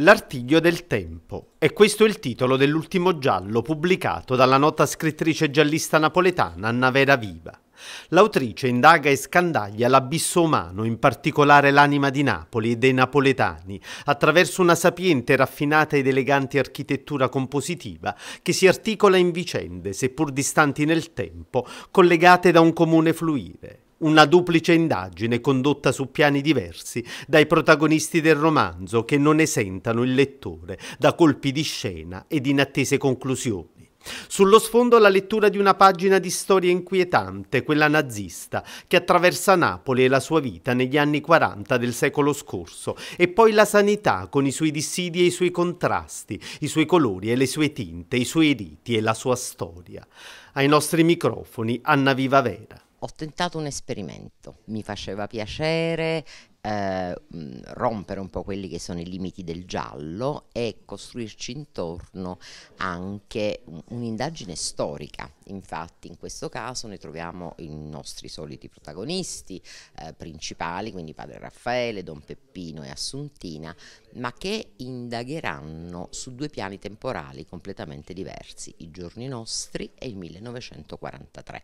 L'artiglio del tempo. E questo è il titolo dell'ultimo giallo pubblicato dalla nota scrittrice giallista napoletana Anna Vera Viva. L'autrice indaga e scandaglia l'abisso umano, in particolare l'anima di Napoli e dei napoletani, attraverso una sapiente, raffinata ed elegante architettura compositiva che si articola in vicende, seppur distanti nel tempo, collegate da un comune fluire. Una duplice indagine condotta su piani diversi dai protagonisti del romanzo che non esentano il lettore da colpi di scena ed inattese conclusioni. Sullo sfondo la lettura di una pagina di storia inquietante, quella nazista, che attraversa Napoli e la sua vita negli anni 40 del secolo scorso, e poi la sanità con i suoi dissidi e i suoi contrasti, i suoi colori e le sue tinte, i suoi riti e la sua storia. Ai nostri microfoni Anna Viva Vera ho tentato un esperimento, mi faceva piacere eh, rompere un po' quelli che sono i limiti del giallo e costruirci intorno anche un'indagine storica. Infatti in questo caso ne troviamo i nostri soliti protagonisti eh, principali, quindi padre Raffaele, Don Peppino e Assuntina, ma che indagheranno su due piani temporali completamente diversi, i giorni nostri e il 1943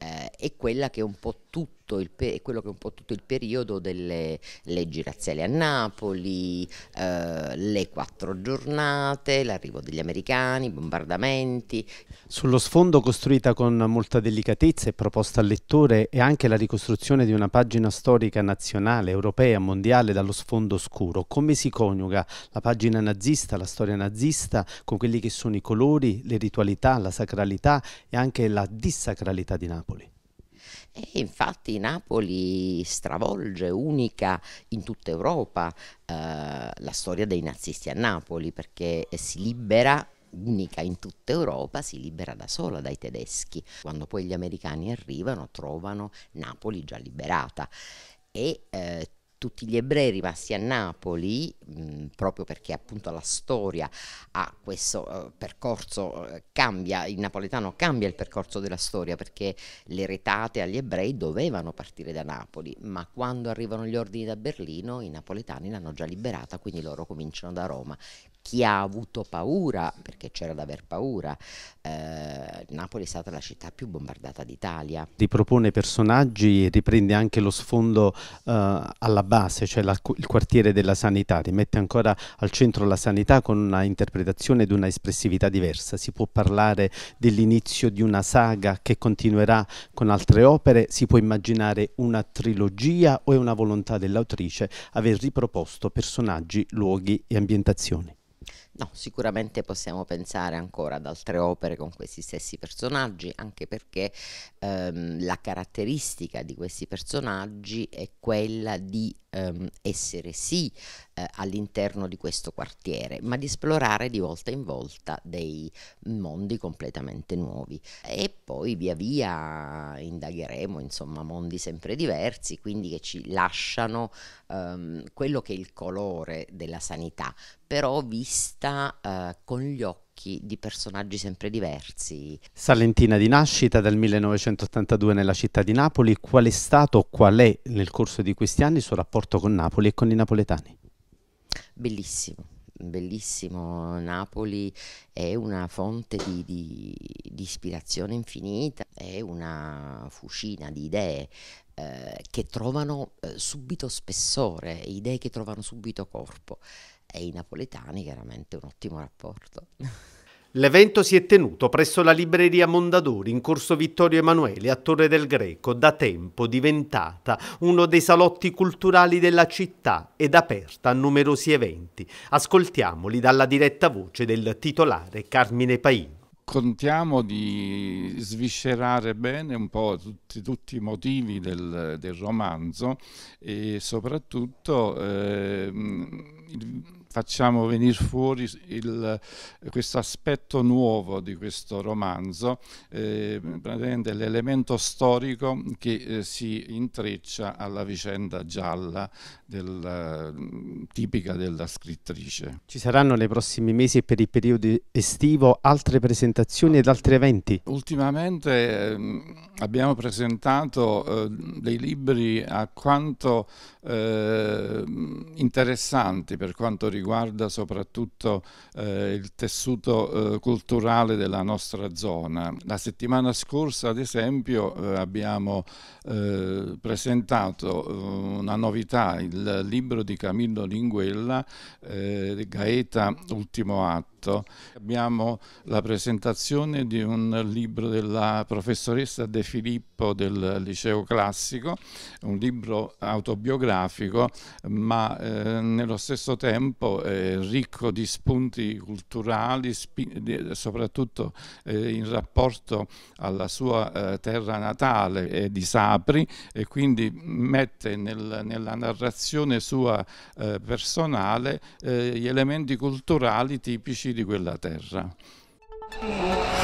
eh, è quella che un po' tutti tutto il, quello che è un po' tutto il periodo delle leggi razziali a Napoli, eh, le quattro giornate, l'arrivo degli americani, i bombardamenti. Sullo sfondo costruita con molta delicatezza e proposta al lettore è anche la ricostruzione di una pagina storica nazionale, europea, mondiale dallo sfondo scuro. Come si coniuga la pagina nazista, la storia nazista con quelli che sono i colori, le ritualità, la sacralità e anche la dissacralità di Napoli? E infatti Napoli stravolge, unica in tutta Europa, eh, la storia dei nazisti a Napoli perché si libera unica in tutta Europa, si libera da sola dai tedeschi. Quando poi gli americani arrivano trovano Napoli già liberata e eh, tutti gli ebrei rimasti a Napoli, mh, mm, proprio perché appunto la storia ha questo uh, percorso, uh, cambia, il napoletano cambia il percorso della storia perché le retate agli ebrei dovevano partire da Napoli, ma quando arrivano gli ordini da Berlino i napoletani l'hanno già liberata, quindi loro cominciano da Roma chi ha avuto paura, perché c'era da aver paura, eh, Napoli è stata la città più bombardata d'Italia. Ripropone personaggi, riprende anche lo sfondo eh, alla base, cioè la, il quartiere della sanità, rimette ancora al centro la sanità con una interpretazione ed una espressività diversa. Si può parlare dell'inizio di una saga che continuerà con altre opere, si può immaginare una trilogia o è una volontà dell'autrice aver riproposto personaggi, luoghi e ambientazioni. No, sicuramente possiamo pensare ancora ad altre opere con questi stessi personaggi, anche perché ehm, la caratteristica di questi personaggi è quella di ehm, essere sì eh, all'interno di questo quartiere, ma di esplorare di volta in volta dei mondi completamente nuovi. E poi via via indagheremo, insomma, mondi sempre diversi, quindi che ci lasciano ehm, quello che è il colore della sanità, però vista eh, con gli occhi occhi di personaggi sempre diversi. Salentina di nascita dal 1982 nella città di Napoli, qual è stato o qual è nel corso di questi anni il suo rapporto con Napoli e con i napoletani? Bellissimo, bellissimo Napoli è una fonte di, di, di, ispirazione infinita, è una fucina di idee eh, che trovano eh, subito spessore, idee che trovano subito corpo e i napoletani chiaramente un ottimo rapporto. L'evento si è tenuto presso la libreria Mondadori in corso Vittorio Emanuele a Torre del Greco, da tempo diventata uno dei salotti culturali della città ed aperta a numerosi eventi. Ascoltiamoli dalla diretta voce del titolare Carmine Paino. Contiamo di sviscerare bene un po' tutti, tutti i motivi del, del, romanzo e soprattutto eh, il, facciamo venire fuori questo aspetto nuovo di questo romanzo, eh, l'elemento storico che eh, si intreccia alla vicenda gialla del, mm, tipica della scrittrice. Ci saranno nei prossimi mesi e per il periodo estivo altre presentazioni ed altri eventi? Ultimamente eh, abbiamo presentato eh, dei libri a quanto eh, interessanti per quanto riguarda riguarda soprattutto eh, il tessuto eh, culturale della nostra zona. La settimana scorsa, ad esempio, eh, abbiamo eh, presentato eh, una novità, il libro di Camillo Linguella, Gaeta Ultimo Atto fatto. Abbiamo la presentazione di un libro della professoressa De Filippo del Liceo Classico, un libro autobiografico ma eh, nello stesso tempo eh, ricco di spunti culturali, di, soprattutto eh, in rapporto alla sua eh, terra natale di Sapri e quindi mette nel, nella narrazione sua eh, personale eh, gli elementi culturali tipici di quella terra.